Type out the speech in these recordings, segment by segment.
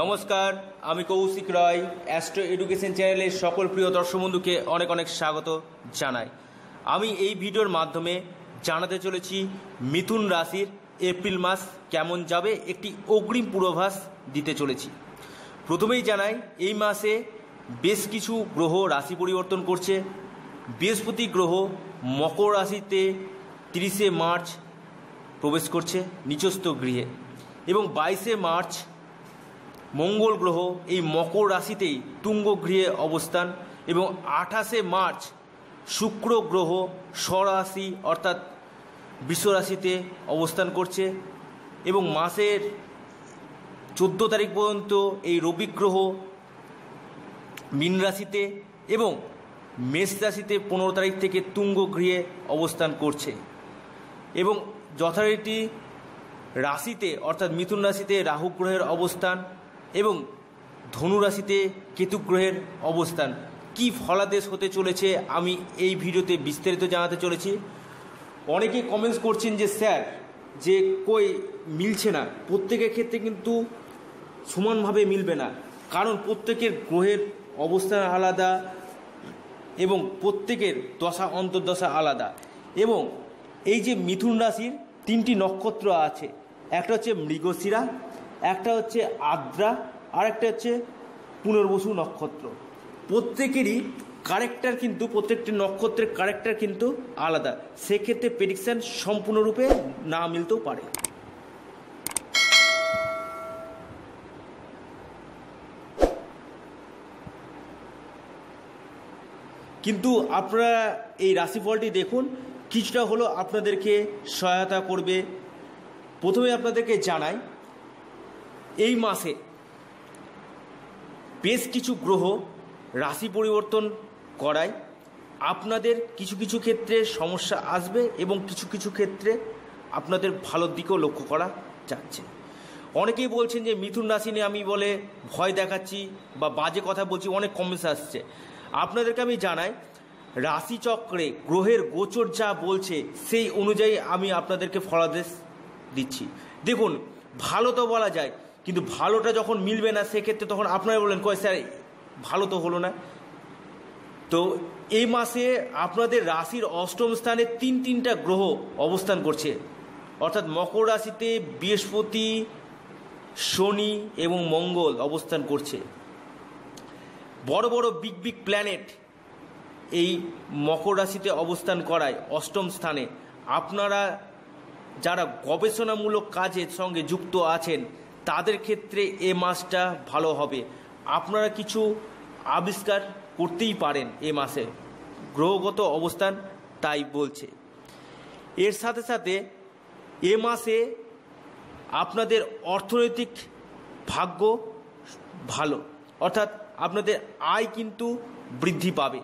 নমস্কার আমি কৌশিক রয় astro education চ্যানেলের সকল প্রিয় দর্শক বন্ধুকে অনেক অনেক স্বাগত জানাই আমি এই ভিডিওর মাধ্যমে জানাতে চলেছি মিথুন রাশির এপ্রিল মাস কেমন যাবে একটি অগ্রিম পূর্বাভাস দিতে চলেছি প্রথমেই জানাই এই মাসে বেশ কিছু গ্রহ রাশি পরিবর্তন করছে বৃহস্পতি গ্রহ মকর রাশিতে তিরিশে মার্চ প্রবেশ করছে নিচস্থ গৃহে এবং বাইশে মার্চ মঙ্গল গ্রহ এই মকর রাশিতেই তুঙ্গ গৃহে অবস্থান এবং আঠাশে মার্চ শুক্র গ্রহ স্বরাশি অর্থাৎ বিশ্বরাশিতে অবস্থান করছে এবং মাসের চোদ্দো তারিখ পর্যন্ত এই রবি গ্রহ মীন রাশিতে এবং মেষ রাশিতে পনেরো তারিখ থেকে তুঙ্গ গৃহে অবস্থান করছে এবং যথারীতি রাশিতে অর্থাৎ মিথুন রাশিতে রাহু গ্রহের অবস্থান এবং ধনুরাশিতে কেতুগ্রহের অবস্থান কি ফলাদেশ হতে চলেছে আমি এই ভিডিওতে বিস্তারিত জানাতে চলেছি অনেকে কমেন্টস করছেন যে স্যার যে কই মিলছে না প্রত্যেকের ক্ষেত্রে কিন্তু সমানভাবে মিলবে না কারণ প্রত্যেকের গ্রহের অবস্থান আলাদা এবং প্রত্যেকের দশা অন্তর্দশা আলাদা এবং এই যে মিথুন রাশির তিনটি নক্ষত্র আছে একটা হচ্ছে মৃগশিরা একটা হচ্ছে আদ্রা আর একটা হচ্ছে পুনর্বসু নক্ষত্র প্রত্যেকেরই কারেক্টার কিন্তু প্রত্যেকটি নক্ষত্রের কারেক্টার কিন্তু আলাদা সেক্ষেত্রে প্রেডিকশান সম্পূর্ণরূপে না মিলতেও পারে কিন্তু আপনারা এই রাশিফলটি দেখুন কিছুটা হলো আপনাদেরকে সহায়তা করবে প্রথমে আপনাদেরকে জানাই এই মাসে বেশ কিছু গ্রহ রাশি পরিবর্তন করায় আপনাদের কিছু কিছু ক্ষেত্রে সমস্যা আসবে এবং কিছু কিছু ক্ষেত্রে আপনাদের ভালোর দিকেও লক্ষ্য করা যাচ্ছে অনেকেই বলছেন যে মিথুন রাশি নিয়ে আমি বলে ভয় দেখাচ্ছি বা বাজে কথা বলছি অনেক কমেন্টস আসছে আপনাদেরকে আমি জানাই রাশিচক্রে গ্রহের গোচর যা বলছে সেই অনুযায়ী আমি আপনাদেরকে ফলাদেশ দিচ্ছি দেখুন ভালো তো বলা যায় কিন্তু ভালোটা যখন মিলবে না সেক্ষেত্রে তখন আপনারা বলেন কয় স্যার ভালো তো হলো না তো এই মাসে আপনাদের রাশির অষ্টম স্থানে তিন তিনটা গ্রহ অবস্থান করছে অর্থাৎ মকর রাশিতে বৃহস্পতি শনি এবং মঙ্গল অবস্থান করছে বড় বড় বিগ বিগ প্ল্যানেট এই মকর রাশিতে অবস্থান করায় অষ্টম স্থানে আপনারা যারা গবেষণামূলক কাজের সঙ্গে যুক্ত আছেন তাদের ক্ষেত্রে এ মাসটা ভালো হবে আপনারা কিছু আবিষ্কার করতেই পারেন এ মাসে গ্রহগত অবস্থান তাই বলছে এর সাথে সাথে এ মাসে আপনাদের অর্থনৈতিক ভাগ্য ভালো অর্থাৎ আপনাদের আয় কিন্তু বৃদ্ধি পাবে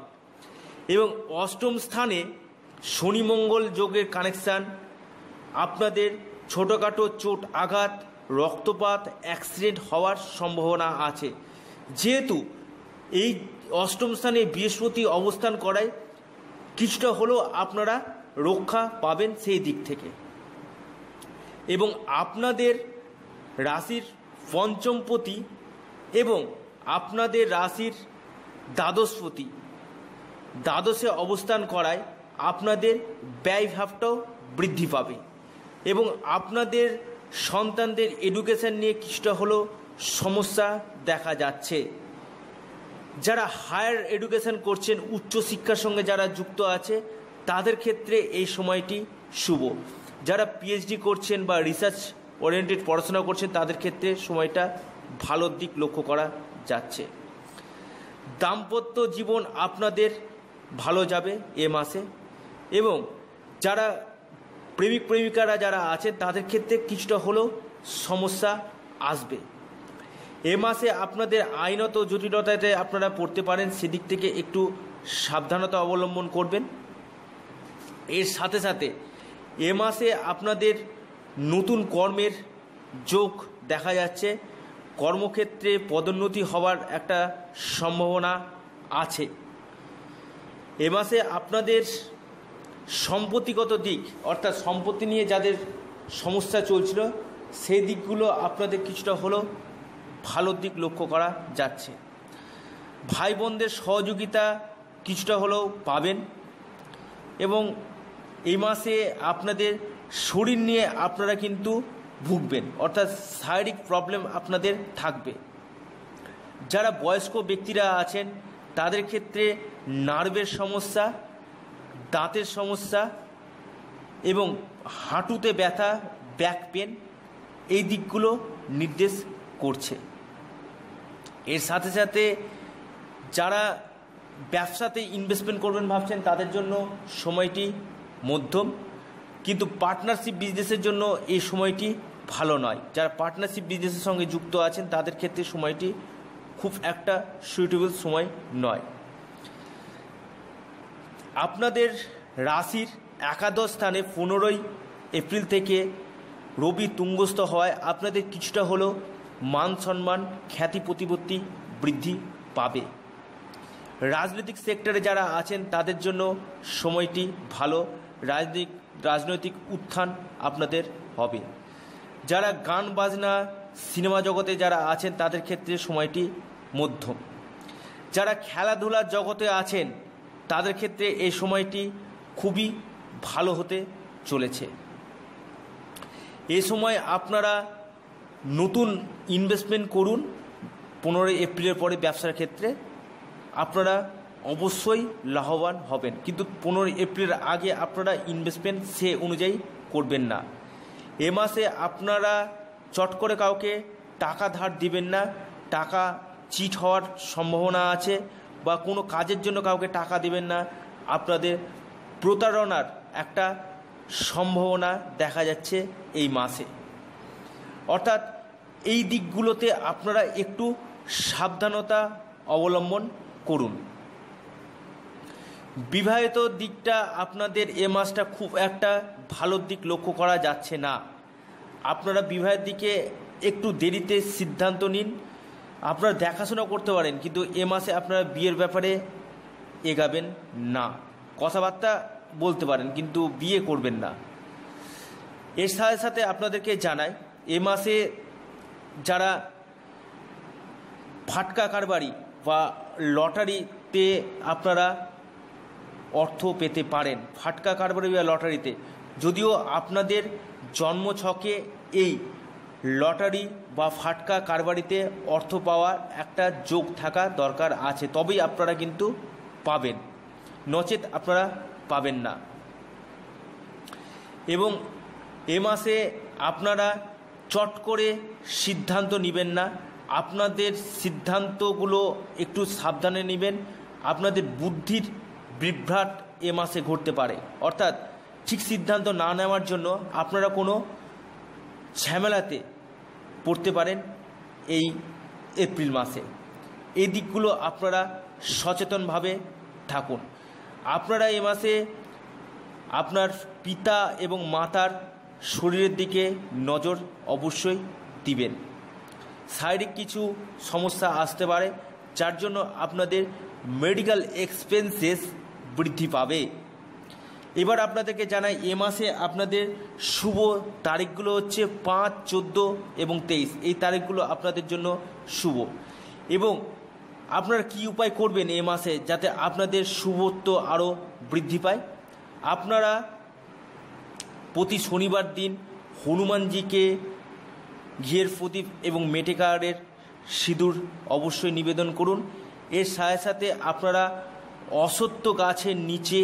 এবং অষ্টম স্থানে শনি মঙ্গল যোগের কানেকশান আপনাদের ছোটোখাটো চোট আঘাত রক্তপাত অ্যাক্সিডেন্ট হওয়ার সম্ভাবনা আছে যেহেতু এই অষ্টম স্থানে বৃহস্পতি অবস্থান করায় কিছুটা হলেও আপনারা রক্ষা পাবেন সেই দিক থেকে এবং আপনাদের রাশির পঞ্চমপতি এবং আপনাদের রাশির দ্বাদশপতি দ্বাদশে অবস্থান করায় আপনাদের ব্যয়ভাবটাও বৃদ্ধি পাবে এবং আপনাদের সন্তানদের এডুকেশন নিয়ে কিছুটা হলেও সমস্যা দেখা যাচ্ছে যারা হায়ার এডুকেশন করছেন উচ্চশিক্ষার সঙ্গে যারা যুক্ত আছে তাদের ক্ষেত্রে এই সময়টি শুভ যারা পিএইচডি করছেন বা রিসার্চ ওরিয়েন্টেড পড়াশোনা করছেন তাদের ক্ষেত্রে সময়টা ভালোর দিক লক্ষ্য করা যাচ্ছে দাম্পত্য জীবন আপনাদের ভালো যাবে এ মাসে এবং যারা প্রেমিক প্রেমিকারা যারা আছে তাদের ক্ষেত্রে কিছুটা হলেও সমস্যা আসবে এ মাসে আপনাদের আইনত জটিলতাতে আপনারা পড়তে পারেন সেদিক থেকে একটু সাবধানতা অবলম্বন করবেন এর সাথে সাথে এ মাসে আপনাদের নতুন কর্মের যোগ দেখা যাচ্ছে কর্মক্ষেত্রে পদোন্নতি হওয়ার একটা সম্ভাবনা আছে এ মাসে আপনাদের সম্পত্তিগত দিক অর্থাৎ সম্পত্তি নিয়ে যাদের সমস্যা চলছিল সেই দিকগুলো আপনাদের কিছুটা হলেও ভালো দিক লক্ষ্য করা যাচ্ছে ভাই বোনদের সহযোগিতা কিছুটা হলেও পাবেন এবং এই মাসে আপনাদের শরীর নিয়ে আপনারা কিন্তু ভুগবেন অর্থাৎ শারীরিক প্রবলেম আপনাদের থাকবে যারা বয়স্ক ব্যক্তিরা আছেন তাদের ক্ষেত্রে নার্ভের সমস্যা দাঁতের সমস্যা এবং হাঁটুতে ব্যথা ব্যাক পেন এই দিকগুলো নির্দেশ করছে এর সাথে সাথে যারা ব্যবসাতে ইনভেস্টমেন্ট করবেন ভাবছেন তাদের জন্য সময়টি মধ্যম কিন্তু পার্টনারশিপ বিজনেসের জন্য এই সময়টি ভালো নয় যারা পার্টনারশিপ বিজনেসের সঙ্গে যুক্ত আছেন তাদের ক্ষেত্রে সময়টি খুব একটা সুইটেবল সময় নয় আপনাদের রাশির একাদশ স্থানে পনেরোই এপ্রিল থেকে রবি তুঙ্গস্থ হওয়ায় আপনাদের কিছুটা হলেও মান সম্মান খ্যাতি প্রতিপত্তি বৃদ্ধি পাবে রাজনৈতিক সেক্টরে যারা আছেন তাদের জন্য সময়টি ভালো রাজনৈতিক রাজনৈতিক উত্থান আপনাদের হবে যারা গান বাজনা সিনেমা জগতে যারা আছেন তাদের ক্ষেত্রে সময়টি মধ্যম যারা খেলাধুলার জগতে আছেন তাদের ক্ষেত্রে এই সময়টি খুবই ভালো হতে চলেছে এ সময় আপনারা নতুন ইনভেস্টমেন্ট করুন পনেরোই এপ্রিলের পরে ব্যবসার ক্ষেত্রে আপনারা অবশ্যই লাভবান হবেন কিন্তু পনেরোই এপ্রিলের আগে আপনারা ইনভেস্টমেন্ট সে অনুযায়ী করবেন না এ মাসে আপনারা চট করে কাউকে টাকা ধার দিবেন না টাকা চিট হওয়ার সম্ভাবনা আছে বা কোনো কাজের জন্য কাউকে টাকা দিবেন না আপনাদের প্রতারণার একটা সম্ভাবনা দেখা যাচ্ছে এই মাসে অর্থাৎ এই দিকগুলোতে আপনারা একটু সাবধানতা অবলম্বন করুন বিবাহিত দিকটা আপনাদের এ মাসটা খুব একটা ভালো দিক লক্ষ্য করা যাচ্ছে না আপনারা বিবাহের দিকে একটু দেরিতে সিদ্ধান্ত নিন আপনারা দেখাশোনা করতে পারেন কিন্তু এ মাসে আপনারা বিয়ের ব্যাপারে এগাবেন না কথাবার্তা বলতে পারেন কিন্তু বিয়ে করবেন না এর সাথে সাথে আপনাদেরকে জানাই এ মাসে যারা ফাটকা কারবারি বা লটারিতে আপনারা অর্থ পেতে পারেন ফাটকা কারবারি বা লটারিতে যদিও আপনাদের জন্ম ছকে এই লটারি বা ফাটকা কারবারিতে অর্থ পাওয়ার একটা যোগ থাকা দরকার আছে তবেই আপনারা কিন্তু পাবেন নচেত আপনারা পাবেন না এবং এ মাসে আপনারা চট করে সিদ্ধান্ত নেবেন না আপনাদের সিদ্ধান্তগুলো একটু সাবধানে নেবেন আপনাদের বুদ্ধির বিভ্রাট এ মাসে ঘটতে পারে অর্থাৎ ঠিক সিদ্ধান্ত না নেওয়ার জন্য আপনারা কোনো ঝামেলাতে পড়তে পারেন এই এপ্রিল মাসে এই দিকগুলো আপনারা সচেতনভাবে থাকুন আপনারা এ মাসে আপনার পিতা এবং মাতার শরীরের দিকে নজর অবশ্যই দিবেন শারীরিক কিছু সমস্যা আসতে পারে যার জন্য আপনাদের মেডিকেল এক্সপেন্সেস বৃদ্ধি পাবে এবার আপনাদেরকে জানাই এ মাসে আপনাদের শুভ তারিখগুলো হচ্ছে পাঁচ চোদ্দো এবং তেইশ এই তারিখগুলো আপনাদের জন্য শুভ এবং আপনারা কি উপায় করবেন এ মাসে যাতে আপনাদের শুভত্ব আরও বৃদ্ধি পায় আপনারা প্রতি শনিবার দিন হনুমানজিকে ঘিয়ের প্রদীপ এবং মেটেকারের সিঁদুর অবশ্যই নিবেদন করুন এর সাথে সাথে আপনারা অসত্য গাছের নিচে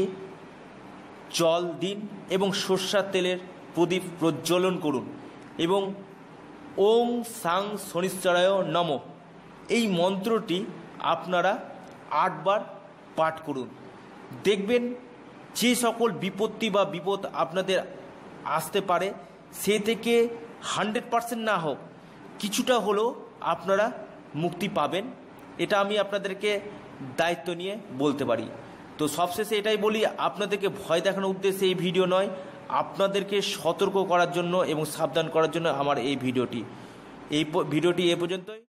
জল দিন এবং সর্ষার তেলের প্রদীপ প্রজ্বলন করুন এবং ওম সাং শনিশ্চরায় নম এই মন্ত্রটি আপনারা আটবার পাঠ করুন দেখবেন যে সকল বিপত্তি বা বিপদ আপনাদের আসতে পারে সে থেকে হান্ড্রেড পারসেন্ট না হোক কিছুটা হলেও আপনারা মুক্তি পাবেন এটা আমি আপনাদেরকে দায়িত্ব নিয়ে বলতে পারি তো সবশেষে এটাই বলি আপনাদেরকে ভয় দেখানোর উদ্দেশ্যে এই ভিডিও নয় আপনাদেরকে সতর্ক করার জন্য এবং সাবধান করার জন্য আমার এই ভিডিওটি এই ভিডিওটি এ পর্যন্তই